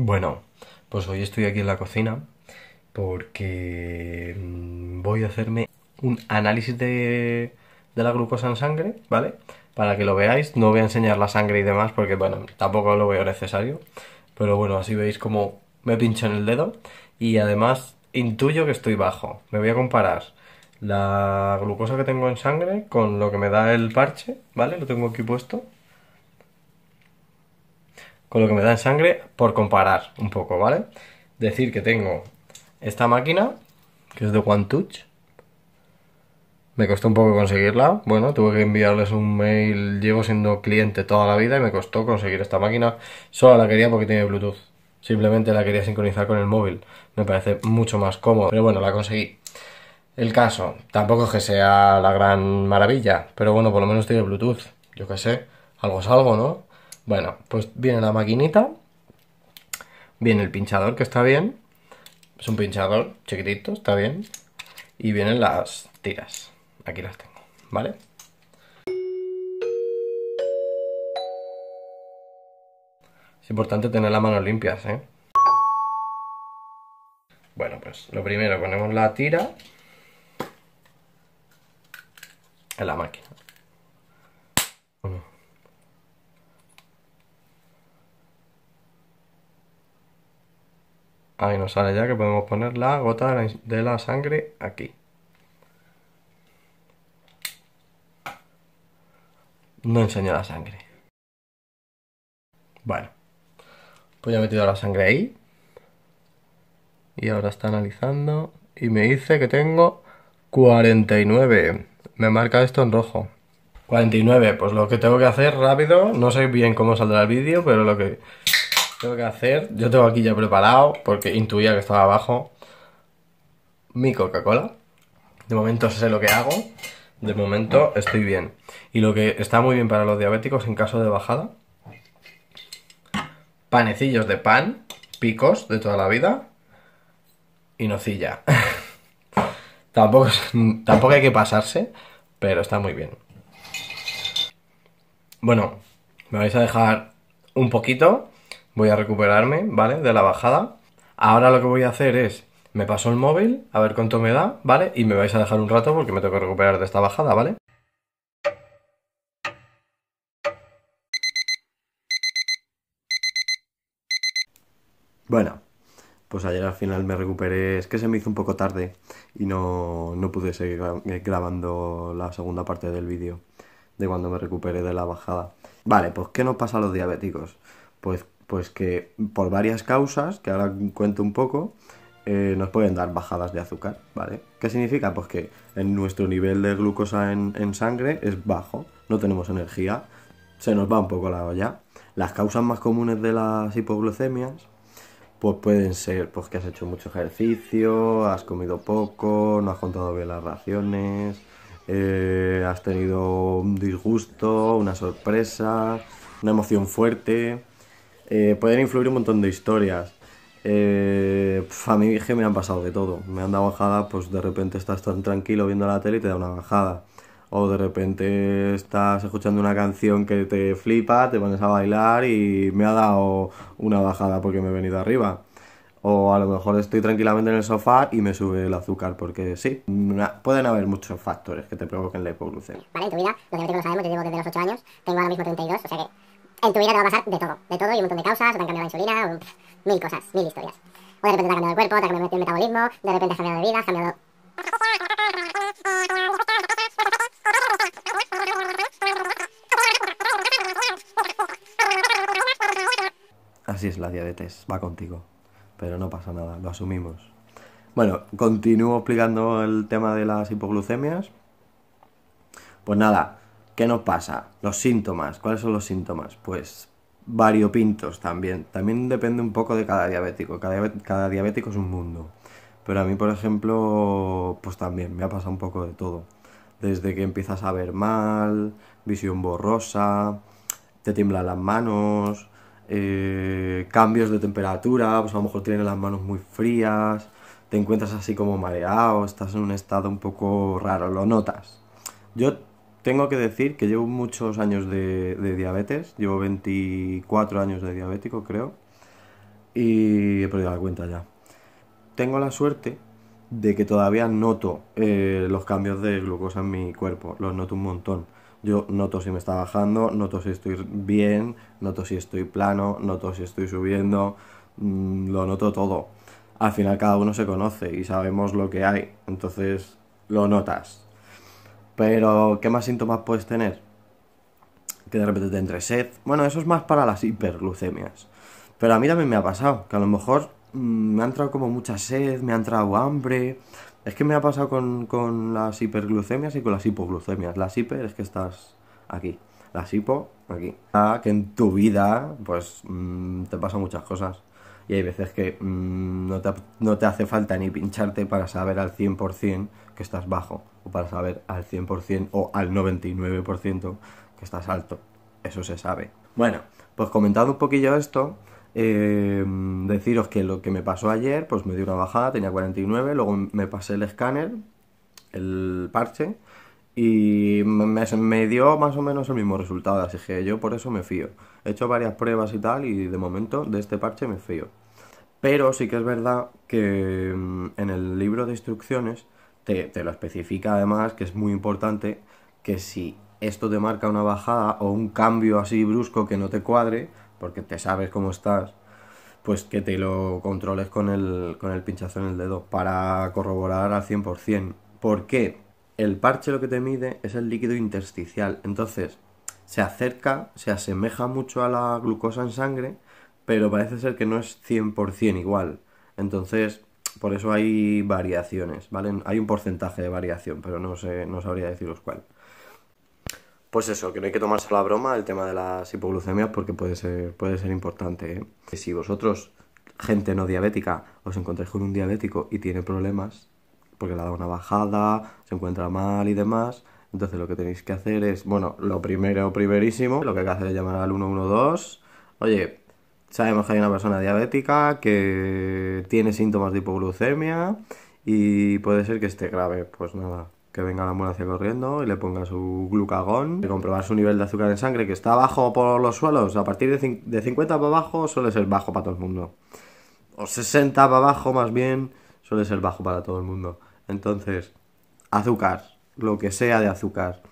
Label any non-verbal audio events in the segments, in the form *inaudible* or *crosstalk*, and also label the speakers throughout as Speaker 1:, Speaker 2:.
Speaker 1: Bueno, pues hoy estoy aquí en la cocina porque mm, voy a hacerme un análisis de, de, la glucosa en sangre, ¿vale? Para que lo veáis, no voy a enseñar la sangre y demás porque, bueno, tampoco lo veo necesario. Pero bueno, así veis como me pincho en el dedo y además intuyo que estoy bajo. Me voy a comparar la glucosa que tengo en sangre con lo que me da el parche, ¿vale? Lo tengo aquí puesto con lo que me da en sangre por comparar un poco, ¿vale? Decir que tengo esta máquina, que es de One Touch. Me costó un poco conseguirla. Bueno, tuve que enviarles un mail. Llevo siendo cliente toda la vida y me costó conseguir esta máquina. Solo la quería porque tiene Bluetooth. Simplemente la quería sincronizar con el móvil. Me parece mucho más cómodo. Pero bueno, la conseguí. El caso, tampoco es que sea la gran maravilla. Pero bueno, por lo menos tiene Bluetooth. Yo qué sé. Algo es algo, ¿no? Bueno, pues viene la maquinita, viene el pinchador, que está bien, es un pinchador chiquitito, está bien, y vienen las tiras, aquí las tengo, ¿vale? Es importante tener las manos limpias, ¿eh? Bueno, pues lo primero, ponemos la tira en la máquina. Ahí nos sale ya que podemos poner la gota de la sangre aquí. No enseña la sangre. Bueno, pues ya he metido la sangre ahí. Y ahora está analizando. Y me dice que tengo 49. Me marca esto en rojo. 49, pues lo que tengo que hacer rápido, no sé bien cómo saldrá el vídeo, pero lo que tengo que hacer, yo tengo aquí ya preparado, porque intuía que estaba abajo, mi Coca-Cola. De momento sé lo que hago, de momento estoy bien. Y lo que está muy bien para los diabéticos en caso de bajada, panecillos de pan, picos de toda la vida y nocilla. *laughs* tampoco, tampoco hay que pasarse, pero está muy bien. Bueno, me vais a dejar un poquito voy a recuperarme, ¿vale? De la bajada. Ahora lo que voy a hacer es, me paso el móvil, a ver cuánto me da, ¿vale? Y me vais a dejar un rato porque me tengo que recuperar de esta bajada, ¿vale? Bueno, pues ayer al final me recuperé, es que se me hizo un poco tarde y no, pude seguir eh, grabando la segunda parte del vídeo de cuando me recuperé de la bajada. Vale, pues ¿qué nos pasa a los diabéticos? Pues pues que por varias causas, que ahora cuento un poco, eh, nos pueden dar bajadas de azúcar, ¿vale? ¿Qué significa? Pues que nuestro nivel de glucosa en, sangre es bajo, no tenemos energía, se nos va un poco la olla. Las causas más comunes de las hipoglucemias, pues pueden ser pues, que has hecho mucho ejercicio, has comido poco, no has contado bien las raciones, eh, has tenido un disgusto, una sorpresa, una emoción fuerte, eh, pueden influir un montón de historias. Eh, a mí me han pasado de todo. Me han dado bajada, pues de repente estás tan tranquilo viendo la tele y te da una bajada. O de repente estás escuchando una canción que te flipa, te pones a bailar y me ha dado una bajada porque me he venido arriba. O a lo mejor estoy tranquilamente en el sofá y me sube el azúcar, porque sí, pueden haber muchos factores que te provoquen la hipoglucemia. Vale, en tu vida, que lo sabemos, yo llevo desde los 8 años, tengo ahora mismo 32, o sea que en tu vida te va a pasar de todo, de todo y un montón de causas, o te han cambiado la insulina, o, mil cosas, mil historias. O de repente te ha cambiado el cuerpo, te ha cambiado el metabolismo, de repente has cambiado de vida, has cambiado... Así es la diabetes, va contigo, pero no pasa nada, lo asumimos. Bueno, continúo explicando el tema de las hipoglucemias. Pues nada, ¿Qué nos pasa? Los síntomas. ¿Cuáles son los síntomas? Pues variopintos también. También depende un poco de cada diabético. Cada, cada diabético es un mundo. Pero a mí, por ejemplo, pues también me ha pasado un poco de todo. Desde que empiezas a ver mal, visión borrosa, te tiemblan las manos, eh, cambios de temperatura, pues a lo mejor tienes las manos muy frías, te encuentras así como mareado, estás en un estado un poco raro, lo notas. Yo tengo que decir que llevo muchos años de, diabetes, llevo 24 años de diabético creo, y he perdido la cuenta ya. Tengo la suerte de que todavía noto eh, los cambios de glucosa en mi cuerpo, los noto un montón. Yo noto si me está bajando, noto si estoy bien, noto si estoy plano, noto si estoy subiendo, mm, lo noto todo. Al final cada uno se conoce y sabemos lo que hay, entonces lo notas. Pero, ¿qué más síntomas puedes tener? Que de repente te entre sed. Bueno, eso es más para las hiperglucemias. Pero a mí también me ha pasado, que a lo mejor mm, me ha entrado como mucha sed, me ha entrado hambre. Es que me ha pasado con, las hiperglucemias y con las hipoglucemias. Las hiper es que estás aquí. Las hipo, aquí. Ah, que en tu vida, pues, mm, te pasan muchas cosas. Y hay veces que mm, no, te, no te hace falta ni pincharte para saber al 100% que estás bajo para saber al 100% o al 99% que estás alto. Eso se sabe. Bueno, pues comentado un poquillo esto, em, deciros que lo que me pasó ayer, pues me dio una bajada, tenía 49, luego me pasé el escáner, el parche, y me, me, dio más o menos el mismo resultado, así que yo por eso me fío. He hecho varias pruebas y tal, y de momento de este parche me fío. Pero sí que es verdad que em, en el libro de instrucciones te, lo especifica además, que es muy importante, que si esto te marca una bajada o un cambio así brusco que no te cuadre, porque te sabes cómo estás, pues que te lo controles con el, con el pinchazo en el dedo para corroborar al 100%. ¿Por qué? El parche lo que te mide es el líquido intersticial. Entonces, se acerca, se asemeja mucho a la glucosa en sangre, pero parece ser que no es 100% igual. Entonces, por eso hay variaciones, ¿vale? Hay un porcentaje de variación, pero no, sé, no sabría deciros cuál. Pues eso, que no hay que tomarse la broma el tema de las hipoglucemias porque puede ser, puede ser importante. ¿eh? Si vosotros, gente no diabética, os encontráis con un diabético y tiene problemas, porque le ha dado una bajada, se encuentra mal y demás, entonces lo que tenéis que hacer es, bueno, lo primero, primerísimo, lo que hay que hacer es llamar al 112. Oye, Sabemos que hay una persona diabética que tiene síntomas de hipoglucemia y puede ser que esté grave. Pues nada, que venga la ambulancia corriendo y le ponga su glucagón. Y comprobar su nivel de azúcar en sangre, que está bajo por los suelos. A partir de, 50 para abajo suele ser bajo para todo el mundo. O 60 para abajo más bien suele ser bajo para todo el mundo. Entonces, azúcar, lo que sea de azúcar.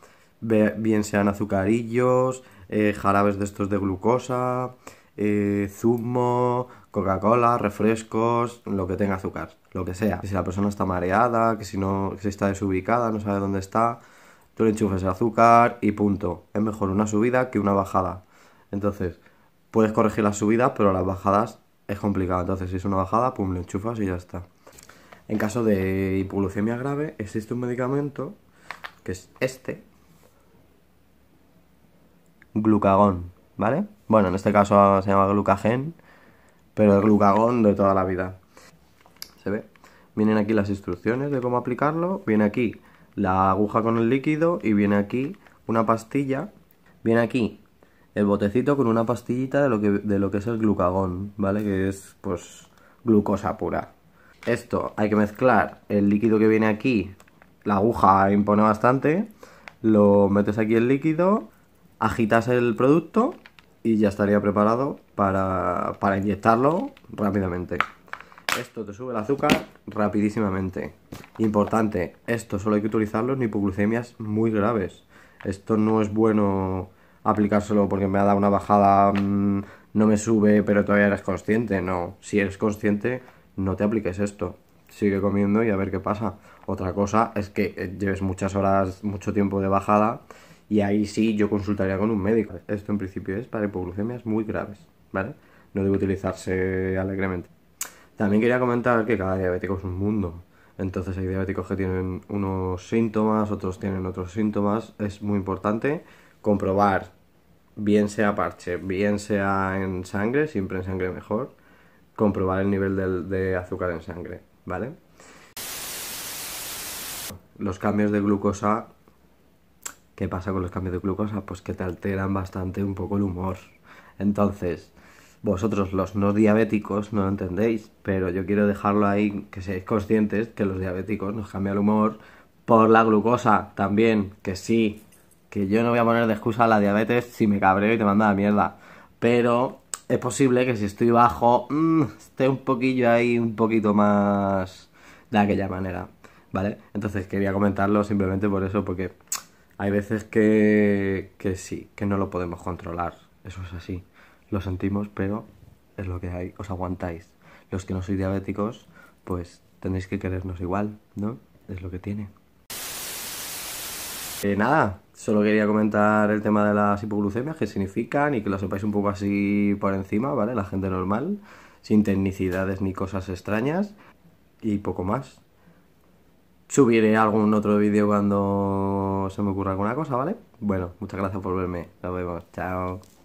Speaker 1: Bien sean azucarillos, eh, jarabes de estos de glucosa, eh, zumo, Coca-Cola, refrescos, lo que tenga azúcar, lo que sea. si la persona está mareada, que si no está desubicada, no sabe dónde está, tú le enchufas el azúcar y punto. Es mejor una subida que una bajada. Entonces, puedes corregir las subidas, pero las bajadas es complicado. Entonces, si es una bajada, pum, le enchufas y ya está. En caso de hipoglucemia grave, existe un medicamento que es este, glucagón, ¿vale? Bueno, en este caso se llama glucagén, pero el glucagón de toda la vida. ¿Se ve? Vienen aquí las instrucciones de cómo aplicarlo. Viene aquí la aguja con el líquido y viene aquí una pastilla. Viene aquí el botecito con una pastillita de lo que, de lo que es el glucagón, ¿vale? Que es, pues, glucosa pura. Esto hay que mezclar el líquido que viene aquí. La aguja impone bastante. Lo metes aquí el líquido, agitas el producto y ya estaría preparado para, inyectarlo rápidamente. Esto te sube el azúcar rapidísimamente. Importante, esto solo hay que utilizarlo en hipoglucemias muy graves. Esto no es bueno aplicárselo porque me ha dado una bajada, mm, no me sube, pero todavía eres consciente. No, si eres consciente, no te apliques esto. Sigue comiendo y a ver qué pasa. Otra cosa es que eh, lleves muchas horas, mucho tiempo de bajada y ahí sí yo consultaría con un médico. Esto en principio es para hipoglucemias muy graves, ¿vale? No debe utilizarse alegremente. También quería comentar que cada diabético es un mundo. Entonces hay diabéticos que tienen unos síntomas, otros tienen otros síntomas. Es muy importante comprobar, bien sea parche, bien sea en sangre, siempre en sangre mejor, comprobar el nivel de azúcar en sangre, ¿vale? Los cambios de glucosa ¿Qué pasa con los cambios de glucosa? Pues que te alteran bastante un poco el humor. Entonces, vosotros los no diabéticos no lo entendéis, pero yo quiero dejarlo ahí, que seáis conscientes que los diabéticos nos cambia el humor por la glucosa también, que sí, que yo no voy a poner de excusa a la diabetes si me cabreo y te manda a la mierda, pero es posible que si estoy bajo mm, esté un poquillo ahí, un poquito más de aquella manera, ¿vale? Entonces quería comentarlo simplemente por eso, porque hay veces que, sí, que no lo podemos controlar. Eso es así. Lo sentimos, pero es lo que hay. Os aguantáis. Los que no sois diabéticos, pues tenéis que querernos igual, ¿no? Es lo que tiene. Eh, nada, solo quería comentar el tema de las hipoglucemias, qué significan y que lo sepáis un poco así por encima, ¿vale? La gente normal, sin tecnicidades ni cosas extrañas y poco más subiré algún otro vídeo cuando se me ocurra alguna cosa, ¿vale? Bueno, muchas gracias por verme. Nos vemos. Chao.